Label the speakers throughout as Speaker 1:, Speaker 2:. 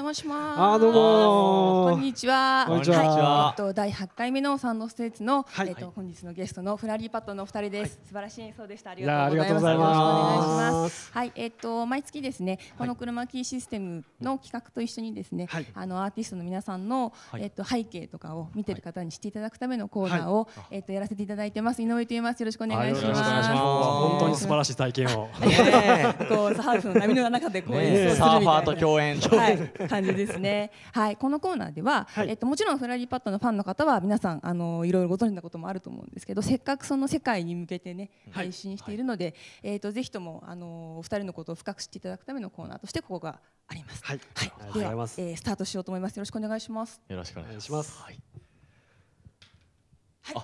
Speaker 1: 邪魔します。あどうも。こんにちは。こんにちは。はい、えっと第八回目のサンドステージの、はい、えっと本日のゲストのフラリーパッドのお二人です、はい、素晴らしい演奏でした。ありがとうございます。います。はい、えっと毎月ですね、この車キーシステムの企画と一緒にですね、あのアーティストの皆さんの、えっと背景とかを見てる方に知っていただくためのコーナーを、えっとやらせていただいてます。井上と言います。よろしくお願いします。本当に素晴らしい体験
Speaker 2: を。こうサーフの波の中でこう演奏するみたいな。サーファーと
Speaker 1: 共演。はい、感じですね。はい、このコーナーでは、はい、えっともちろんフラリーパッドのファンの方は皆さんあのいろいろご存知なこともあると思うんですけど、せっかくその世界に向けてね配信しているので、はい、えっ、とぜひともあのお二人のことを深く知っていただくためのコーナーとしてここがあ
Speaker 3: ります。はい、はい、では、えー、ス
Speaker 1: タートしようと思います。よろしくお願いします。
Speaker 3: よろしくお願いします。はい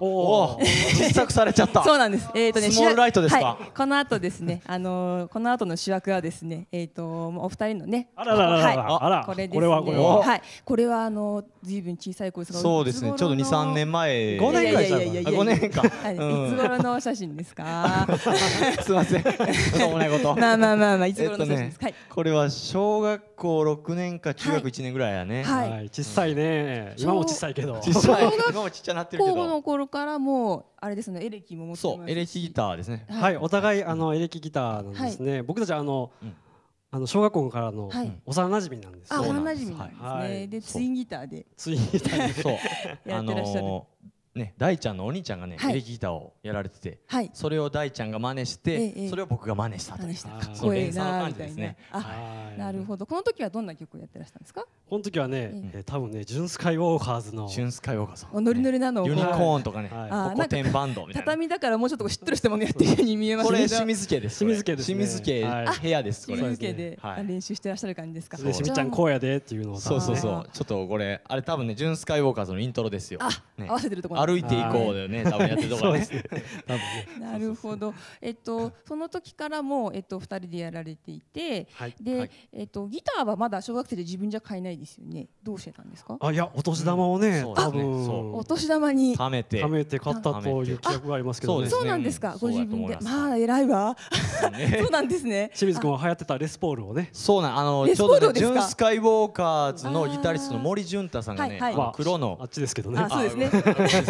Speaker 3: おお、実作されちゃった。そうなんです。えっ、ー、とね、スモールライトで
Speaker 1: すか。はい、この後ですね、あのー、この後の主役はですね、えっ、ー、とお二人のね、あらららら、はい、あら、これですね。これはこれは、はい、これはあのずいぶん小さい子ですが、そうですね、ちょうど
Speaker 3: 二三年前、五年ぐらいじゃない、五年か、はい、いつ頃
Speaker 1: の写真ですか。すみません、しょうもないこと。まあまあまあまあ、いつ頃の写真ですか。えっと
Speaker 3: ね、これは小学校六年か中学一年ぐらいやね。はい、小さいね。今も小さいけど。小さい。今もちっちゃなってるけど。
Speaker 1: 頃からもうあれですねエレキも持ってますそう
Speaker 3: エレキギターですねは
Speaker 1: い、
Speaker 2: お互いあのエレキギターなんですね、僕たちあの、あの小学校からの幼馴染なんで
Speaker 1: す、は幼馴染なんですね、でツインギターでツインギターでそう やってらっしゃる、
Speaker 3: ね、大ちゃんのお兄ちゃんがね、はい、エレキギターをやられてて、はい、それを大ちゃんが真似して、ええ、それを僕が真似したというその連鎖の感じですね。
Speaker 1: なるほど。この時はどんな曲をやってらしたんですか？
Speaker 2: この時はね、ええ多分ね、ジュンスカイウォーカーズのジュンスカイウォーカーズ、ね、
Speaker 1: ノリノリなのユニコーンと
Speaker 3: かね、はい、ココテンバンドみたいな。
Speaker 1: 畳だからもうちょっとしっとりしてものやってるように見えますね。これ清水家で
Speaker 3: す。清水家です、清水家、部屋です。清水家で、
Speaker 1: 練習してらっしゃる感じですか？で清水ちゃんこうやでっ
Speaker 3: ていうのを、そうそうそう。ちょっとこれあれ多分ね、ジュンスカイウォーカーズのイントロですよ。あ、合わせてるところ。歩いていこうだよね、多分やってるとこはすな
Speaker 1: るほど。えっとその時からもえっと二人でやられていて、で、えっとギターはまだ小学生で自分じゃ買えないですよね。どうしてたんですか？あ
Speaker 2: いやお年玉をね、多分お
Speaker 1: 年玉に貯
Speaker 2: めて貯めて買ったという記憶がありますけどそうなんです
Speaker 1: か。ご自分でまあ偉いわ。そうなんですね。清水君
Speaker 3: は流行ってたレスポールをね。そうなんあのちょうどジュンスカイウォーカーズのギタリストの森純太さんがね、黒のあっちですけどね。あそうですね。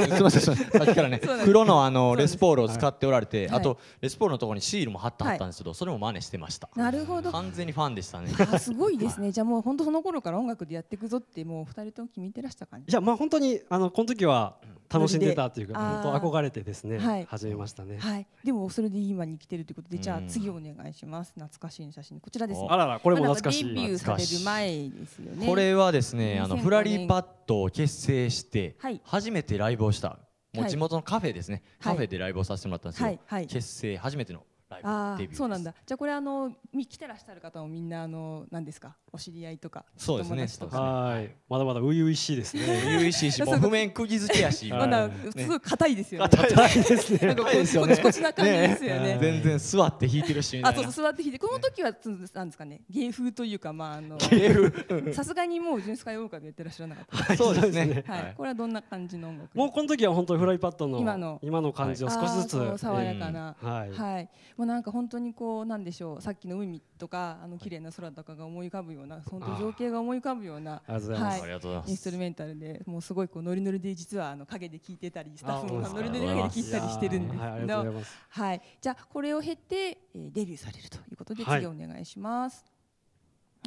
Speaker 3: すみません、さっきからね、黒のあのレスポールを使っておられて、あとレスポールのところにシールも貼ってあったんですけど、それも真似してました。
Speaker 1: なるほど。完
Speaker 3: 全にファンでしたね。
Speaker 1: すごいですね。じゃあもう本当その頃から音楽でやっていくぞってもう二人とも決めてらした感じ。じゃあまあ本当にあのこの時
Speaker 2: は楽しんでたというか、本当憧れてですね、はい、始めましたね。は
Speaker 1: い。でもそれで今に来てるということで、じゃあ次お願いします。懐かしい写真こちらですあららこれも懐かしい。デビューされる前ですよね。これはですね、あのフラリーパッ
Speaker 3: ドを結成して初めてライブをしたもう地元のカフェですね、カフェでライブをさせてもらったんですけど、結成初めてのライブデビューそ
Speaker 1: うなんだじゃあこれあの来てらっしゃる方もみんなあの何ですかお知り合いとかそうですねです
Speaker 2: ねはいまだまだ初々しいですね初々しいしもう譜
Speaker 1: 面釘付けやしまだすご硬いですよね硬いですねなんかこっちこちな感じですよね全然座って弾いてるしあそう座って弾いてこの時はなんですかね芸風というかまああの芸
Speaker 3: 風さすが
Speaker 1: にもうジュンスカイウォーカーでやってらっしゃらなかったそうですねはいこれはどんな感じの音楽
Speaker 2: もうこの時は本当にフライパッドの今の今の感じを少しずつ爽やかなはいは
Speaker 1: いうなんか本当にこうなんでしょうさっきの海とかあの綺麗な空とかが思い浮かぶような本当情景が思い浮かぶようなはいインストルメンタルでもうすごいこうノリノリで実はあの陰で聴いてたりスタッフもノリノリで陰で聴いたりしてるんですけどはいじゃあこれを経てデビューされるということで次お願いします。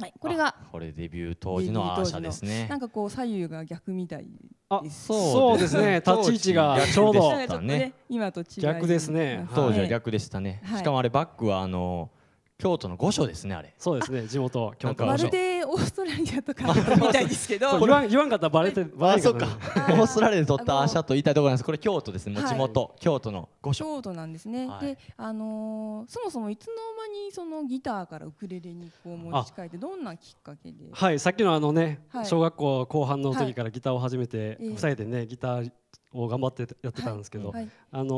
Speaker 1: はい、これが
Speaker 3: これデビュー当時のアーシャですね
Speaker 1: なんかこう左右が逆みたいあそうですね立ち位置がちょうど、ね、今と違う。逆ですね、当時は
Speaker 3: 逆でしたね、はい、しかもあれバックはあの京都の御所ですねあれそうですね地元京都まるで
Speaker 1: オーストラリアとかみたいですけど言わ
Speaker 3: ん言わんかったらバレてバレて、ね、オーストラリアで撮ったアシャと言いたいところなんですこれ京都ですね、はい、地元、京都の
Speaker 1: 御所京都なんですね、はい、であのー、そもそもいつの間にそのギターからウクレレにこう持ち帰ってどんなきっかけでは
Speaker 2: いさっきのあのね、はい、小学校後半の時からギターを始めて、はい、2人でねギターを頑張ってやってたんですけど、あの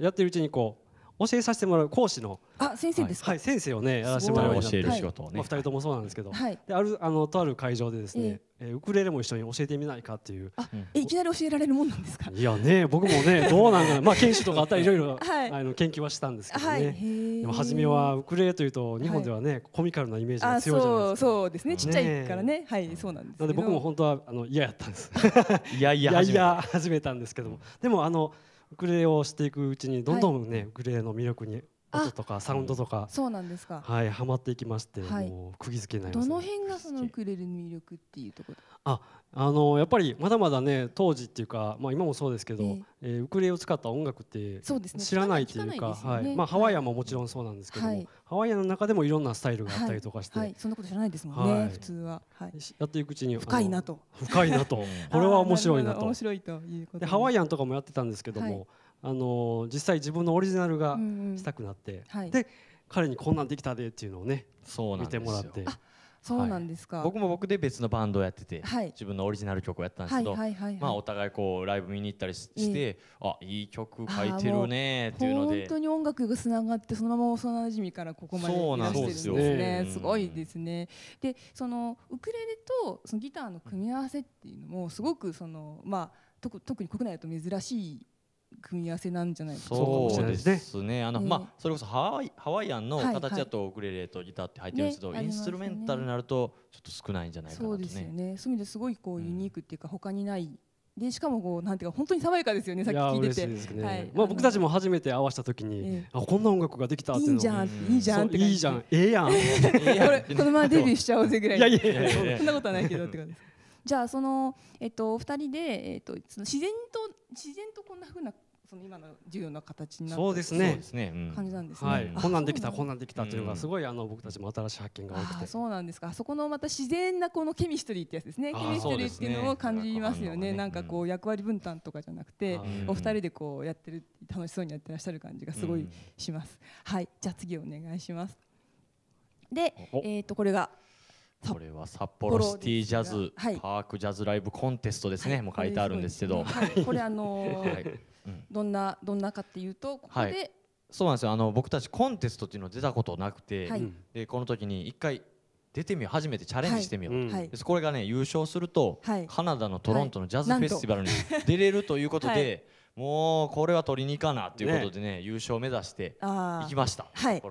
Speaker 2: ー、やってるうちにこう教えさせてもらう講師の
Speaker 1: あ先生です
Speaker 2: か、はい、先生をねやらせてもらう教える仕事をね、お二人ともそうなんですけど、はい、であるあのとある会場でですね、えー、ウクレレも一緒に教えてみないかっていうあ、
Speaker 1: いきなり教えられるもんなんですか
Speaker 2: いやね僕もねどうなんかなまあ研修とかあったら いろいろ、はい、あの研究はしたんですけどね、はい、でも初めはウクレレというと日本ではね、はい、コミカルなイメージが強いじゃない
Speaker 1: ですかそうそうですねちっちゃいからね、ね、はいそうなんですなんで僕も
Speaker 2: 本当はあの嫌やったんです嫌 いやいや始めたんですけどもでもあのウクレレをしていくうちにどんどんねウクレレの魅力に音とかサウンドとかそうなんですかはいハマっていきまして、はい、もう釘付けになります、ね、ど
Speaker 1: の辺がそのウクレレの魅力っていうところ
Speaker 2: ああのやっぱりまだまだね当時っていうか、まあ、今もそうですけど、えー、えー、ウクレレを使った音楽って知らないっていうか、はいまあ、ハワイアンももちろんそうなんですけど、はい、ハワイアンの中でもいろんなスタイルがあったりとかして、は
Speaker 1: い、はい、そんなこと知らないですもんね、はい、普通は、は
Speaker 2: い、やっていくうちに深いなと深いなと これは面白いなと面
Speaker 1: 白いということでハ
Speaker 2: ワイアンとかもやってたんですけども、あの実際自分のオリジナルがしたくなって、
Speaker 3: うんうん、で、はい、彼にこんなんできたでっていうのをね見てもらって。
Speaker 1: そうなんですか、はい、僕
Speaker 3: も僕で別のバンドをやってて、はい、自分のオリジナル曲をやったんですけど、まあ、お互いこうライブ見に行ったりして、うん、あいい曲書いてるねっていうので本当に
Speaker 1: 音楽がつながってそのまま幼なじみからここまでそうしてるんですねすごいですね。でそのウクレレとそのギターの組み合わせっていうのもすごくその、まあ、特に国内だと珍しい組み合わせなんじゃないですかそうですねあの、ま
Speaker 3: あ、それこそハワイハワイアンの形だとウクレレとギターって入ってるんですけど、インストゥルメンタルになるとちょっと少ないんじゃないかなと、ね、そうですよ
Speaker 1: ねそういう意味ですごいこうユニークっていうか、他にないでしかもこうなんていうか本当に爽やかですよねさっき聞いてて、ねはい、まあ僕たち
Speaker 2: も初めて合わせた時に、えー、あこんな音楽ができたっていうのいいじゃんいいじゃんっていいじゃんええやん これ このままデビューしちゃおうぜぐらいいやいやいや そんなこ
Speaker 1: とはないけどって感じです。じゃあそのえっと二人でえっとその自然と自然とこんなふうなその今の授業の形になっそうですね感じなんですね、はい、こんなんできたこんなんで
Speaker 2: きたというのすごいあの僕たちも新しい発見が多く
Speaker 1: てそうなんですかそこのまた自然なこのケミストリーってやつですねケミストリーっていうのを感じますよねなんかこう役割分担とかじゃなくてお二人でこうやってる楽しそうにやってらっしゃる感じがすごいしますはいじゃあ次お願いしますでえっ、とこれがこ
Speaker 3: れは札幌シティジャズ、はい、パークジャズライブコンテストですね、はい、もう書いてあるんですけど、
Speaker 1: これあのーうん、どんなどんなかっていうとここで、
Speaker 3: そうなんですよあの僕たちコンテストっていうの出たことなくて、でこの時に一回出てみよう初めてチャレンジしてみよう、はい、これがね優勝すると、カナダのトロントのジャズフェスティバルに出れるということで、もうこれは取りに行かなということでね、ね、優勝を目指していきまし
Speaker 1: た。はい、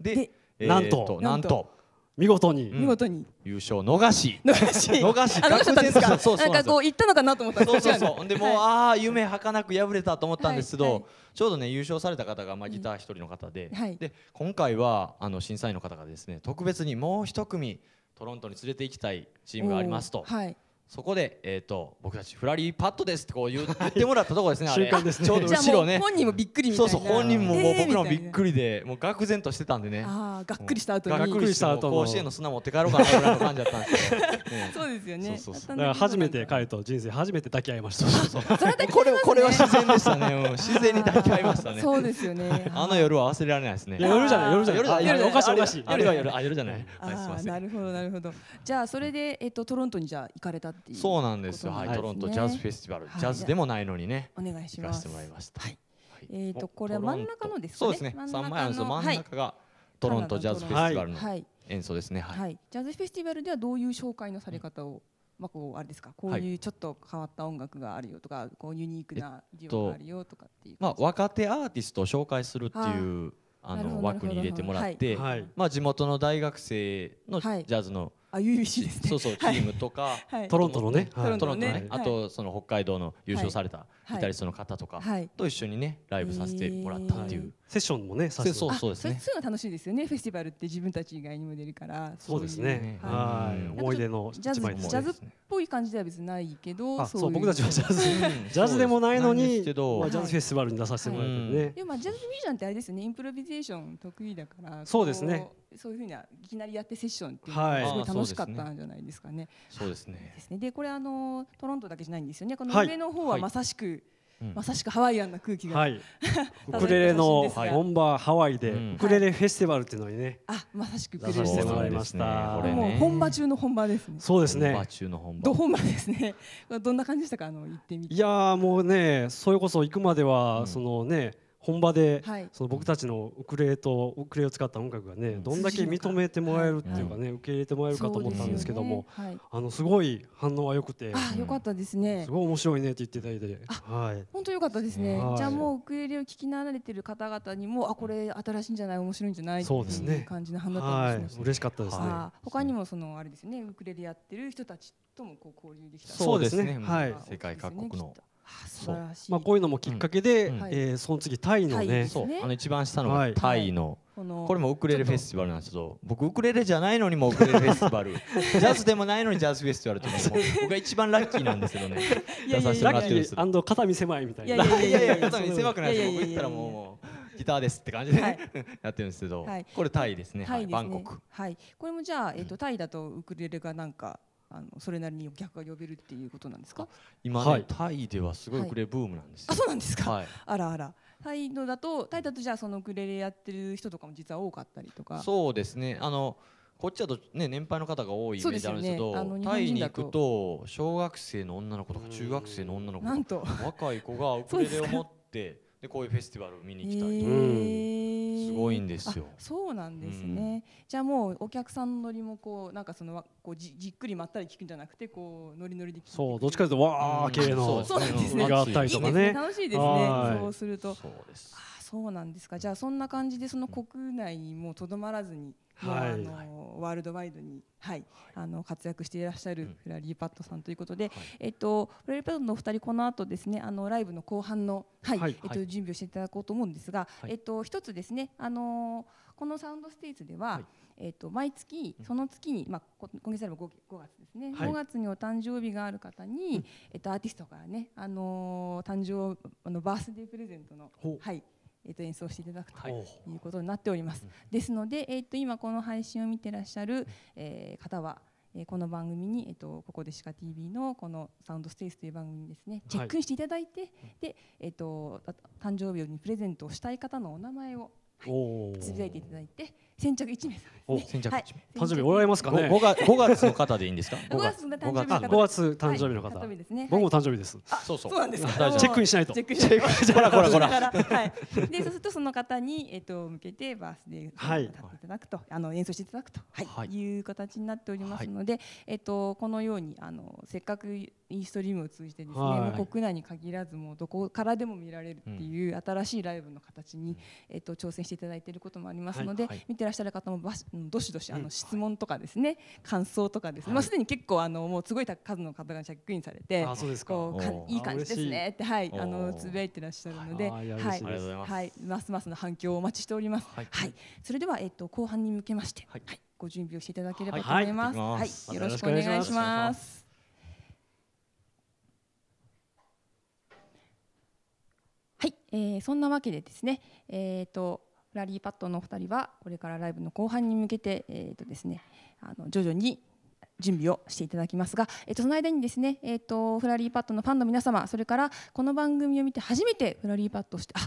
Speaker 1: で、えー、なんとなんと
Speaker 3: 見事に、見事に優勝逃し逃し 逃したんですかそうそうなんかこう
Speaker 1: 行ったのかなと思ったんですそうそうそうでもう、
Speaker 3: ああ夢はかなく敗れたと思ったんですけど、ちょうどね優勝された方がまあギター一人の方で、で今回はあの審査員の方がですね特別にもう一組トロントに連れて行きたいチームがありますと、はい、そこで、えーと、僕たちフラリーパッドですってこう言ってもらったところですね瞬間ですねちょうど後ろね本人もびっくりみたいなそうそう本人ももう僕らもびっくりで、もう愕然としてたんでねああがっくりした後にがっくりした後甲子園の砂持って帰ろうかなぐらいの感じだったん
Speaker 2: ですけど、ね、
Speaker 1: そうですよねそうそうそうだから初
Speaker 2: めて彼と人生初めて抱き合いましたそうそうそ
Speaker 1: う、ね、これこれは自然でしたね、自然に抱き合いましたねそうですよねあ
Speaker 3: の夜は忘れられないですね夜じゃない夜じゃない夜おかしいおかしい夜は夜あ夜じゃないあな
Speaker 1: るほどなるほどじゃあそれでえっ、とトロントにじゃ行かれたっていそうなんですよ、ね、はい、トロントジャズフェスティバル、はい、ジャズでもないの
Speaker 3: にねお願いしますはい、
Speaker 1: えっ、ー、とこれは真ん中のですねそうですね3枚あるんですよ真ん中がトロントジャズフェスティバルの
Speaker 3: 演奏ですねは
Speaker 1: い、ジャズフェスティバルではどういう紹介のされ方を、まあ、こうあれですかこういうちょっと変わった音楽があるよとか、はい、こうユニークな授業があるよとかっていう、
Speaker 3: まあ、若手アーティストを紹介するっていうあの枠に入れてもらって、はい、まあ、地元の大学生のジャズの、はいあ UBC ですねそうそうチームとか、はい、トロントのね、トロントのね、あとその北海道の優勝された、ギタリストの方とかと一緒にねライブさせてもらったっていう、セッションもねそうそうですね
Speaker 1: そういうの楽しいですよねフェスティバルって自分たち以外にも出るからそうですねはい思い出の一枚ジャズっぽい感じでは別にないけどそう僕たちはジャズ ジャズでもないのにジャズフェスティバルに出させてもらってねでもジャズミュージアャンってあれですよねインプロビゼーション得意だからそうですねそういうふうないきなりやってセッションっていうのがすごい楽しかったんじゃないですかね
Speaker 3: そうですね
Speaker 1: でこれあのトロントだけじゃないんですよねこの上の方はまさしくまさしくハワイアンな空気が、はい、ウクレレの本
Speaker 2: 場ハワイで、ウクレレフェスティバルっていうのにね、あまさしくウクレレフェスティバルました、ね、もう
Speaker 1: 本場中の本場ですねそうですね本場
Speaker 2: 中の本場ど
Speaker 1: 本場ですね どんな感じでしたかあの行ってみ
Speaker 2: ていやもうねそれこそ行くまでは、そのね本場で、はい、その僕たちのウクレレとウクレレを使った音楽がね、うん、どんだけ認めてもらえるっていうかね、はい、受け入れてもらえるかと思ったんですけども、ねはい、あのすごい反応は良くてあ
Speaker 1: 良かったですねす
Speaker 2: ごい面白いねって言っていただいて、はい、
Speaker 1: 本当良かったですね、じゃあもうウクレレを聞き慣れてる方々にもあこれ新しいんじゃない面白いんじゃないそうですね感じの反応だったんですね、嬉しかったですね他にもそのあれですねウクレレやってる人たちともこう交流できたそうですね、はい、世界各国の
Speaker 3: まあ、こういうのもきっかけで、うん、えー、その次タイのねあの一番下のがタイの、はい、これもウクレレフェスティバルなんですけど僕ウクレレじゃないのにもウクレレフェスティバル ジャズでもないのにジャズフェスティバルっても 僕が一番ラッキーなんですけどね出させてもらってるんですけど肩身狭いみたいな
Speaker 2: いやいやいや肩身狭くないです僕言ったら
Speaker 3: もう。ギターですって感じで、はい、やってるんですけど、はい、これタイですね。ですね、はい、バンコク。
Speaker 1: はい、これもじゃあ、えっ、ー、と、タイだとウクレレがなんかあのそれなりにお客が呼べるっていうことなんですか今ね、はい、
Speaker 3: タイではすごいウクレレブームなんです、あそうなんですか、はい、
Speaker 1: あらあらタイのだとタイだとじゃあそのウクレレやってる人とかも実は多かったりとか
Speaker 3: そうですねあのこっちだと、ね、年配の方が多いイメージあるんですけど、ね、タイに行くと小学生の女の子とか中学生の女の子とか若い子がウクレレを持って でこういうフェスティバルを見に来たりとえ
Speaker 1: ー、すごいんですよ。そうなんですね、うん、じゃあもうお客さんのりもこうなんかそのこうじじっくりまったり聞くんじゃなくてこうノリノリで聞くそ
Speaker 2: うどっちかというとわあ系の、うん、そうなんですがあったりとかね。いいね楽しいですね。そ
Speaker 1: うすると。そうです。そうなんですかじゃあそんな感じでその国内にもとどまらずに、はい、あのワールドワイドに、はい、はい、あの活躍していらっしゃるフラリー・パッドさんということで、はい、えっと、フラリー・パッドのお二人この後ですねあのライブの後半の、はいえっと、準備をしていただこうと思うんですが、はいえっと、一つですね、あのこのサウンドステージでは、はいえっと、毎月その月に、まあ、今月でも 5, 5月ですね、はい、5月にお誕生日がある方に、えっと、アーティストからね、あの誕生あのバースデープレゼントの、はいえー、と演奏していただくということになっております。ですので、えー、と今この配信を見てらっしゃる、え方は、えこの番組に、えー、とここでしか TV のこのサウンドステージという番組にですねチェックインしていただいて、はい、で、えー、と誕生日にプレゼントをしたい方のお名前を、つぶやいていただいて。先着一名さん、お先着一名、はい、誕生日おられますかね 5, 月の
Speaker 3: 方でいいんですか五月 の月5月誕生日の方、はいねはい、僕も誕生日ですそうそうそうなんですかチェックインしないとチェックインしないと ほらほらほらはいでそうする
Speaker 1: とその方にえっ、ー、と向けてバースデーを歌っていただくと、あの演奏していただくと、はい、いう形になっておりますので、えっ、ー、とこのようにあのせっかくインストリームを通じてですね、はい、国内に限らずもうどこからでも見られるっていう新しいライブの形に、うん、えっと挑戦していただいていることもありますので、見ててらっしゃる方もどしどしあの質問とかですね、感想とかですね、まあ、すでに結構あのもうすごい数の方がチェックインされてこうかいい感じですねってはいあのつぶやいてらっしゃるのではいはいますますの反響をお待ちしております。はい、それではえっと後半に向けまして、はい、ご準備をしていただければと思います。はい、よろしくお願いします。はい、えー、そんなわけでですね、えっ、とラリーパッドのお二人はこれからライブの後半に向けて、えーとですね、あの徐々に準備をしていただきますが、えー、とその間にですね、えー、とフラリーパッドのファンの皆様それからこの番組を見て初めてフラリーパッドをしてあ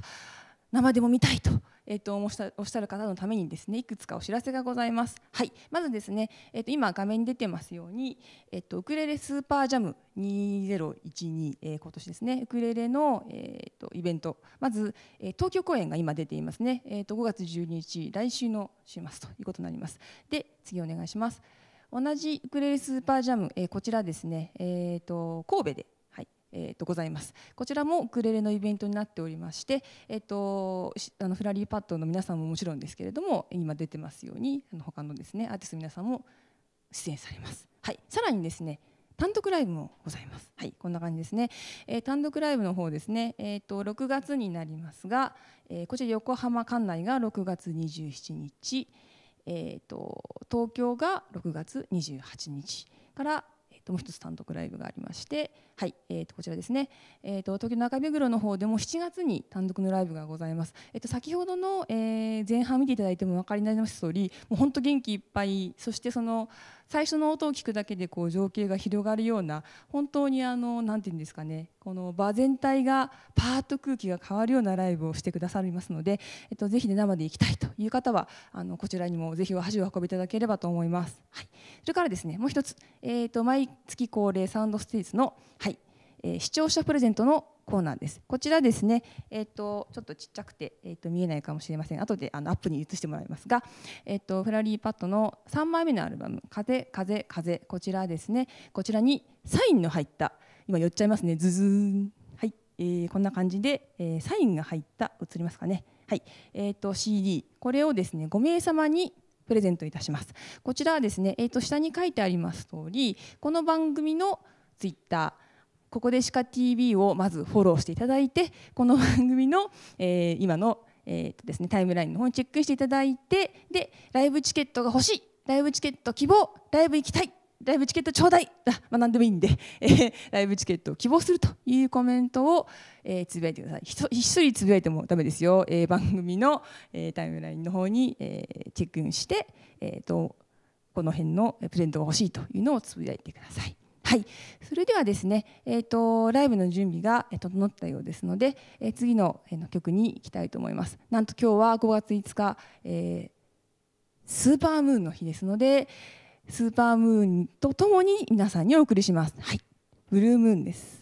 Speaker 1: 生でも見たいとえーと、とおしたおっしゃる方のためにですねいくつかお知らせがございます。はい、まずですね、えーと、今画面に出てますように、えーと、ウクレレスーパージャム二ゼロ一二、えー、今年ですねウクレレの、えー、とイベントまず、えー、東京公演が今出ていますね、えー、と五月十二日来週の週末ということになります。で次お願いします。同じウクレレスーパージャム、えー、こちらですね、えー、と神戸でえー、とございますこちらもウクレレのイベントになっておりまして、えーと、あのフラリーパッドの皆さんももちろんですけれども今出てますようにあの他のですねアーティスト皆さんも出演されます、はい、さらにですね単独ライブもございます。はい、こんな感じですね。えー、単独ライブの方ですね。えー、と6月になりますが、えー、こちら横浜管内が6月27日、えっ、と東京が6月28日からともう一つ単独ライブがありまして、はいえー、とこちらですね、えー、と東京中目黒の方でも7月に単独のライブがございます、えー、と先ほどの、え前半見ていただいても分かりになります通りもう本当元気いっぱいそしてその最初の音を聞くだけでこう情景が広がるような本当にあの何て言うんですかねこの場全体がパーッと空気が変わるようなライブをしてくださりますので、えっと、ぜひ、ね、生で行きたいという方はあのこちらにもぜひお箸を運びいただければと思います。はい、それからですねもう一つ、えーと、と毎月恒例サウンドステージの、はいえー、視聴者プレゼントのコーナーです。こちらですね、えーと、ちょっとちっちゃくて、えーと、見えないかもしれません後であのアップに移してもらいますが、えーと、フラリーパッドの3枚目のアルバム「風風風」こちらですねこちらにサインの入った今寄っちゃいますねズズン、はいえー、こんな感じで、えー、サインが入った映りますかね、はいえー、と CD これをですね5名様にプレゼントいたします。こちらはですね、えー、と下に書いてあります通りこの番組のツイッターここでしか TV をまずフォローしていただいてこの番組の、えー、今の、えーとですね、タイムラインの方にチェックしていただいてでライブチケットが欲しいライブチケット希望ライブ行きたいライブチケットちょうだいあ、まあ、何でもいいんで、えー、ライブチケットを希望するというコメントを、えー、つぶやいてくださいひっそりつぶやいてもダメですよ、えー、番組の、えー、タイムラインの方に、えー、チェックインして、えーと、とこの辺のプレゼントが欲しいというのをつぶやいてください。はい、それではですね、えーと、ライブの準備が整ったようですので、えー、次の曲に行きたいと思います。なんと今日は5月5日、えー、スーパームーンの日ですのでスーパームーンとともに皆さんにお送りします。はい、ブルームーンです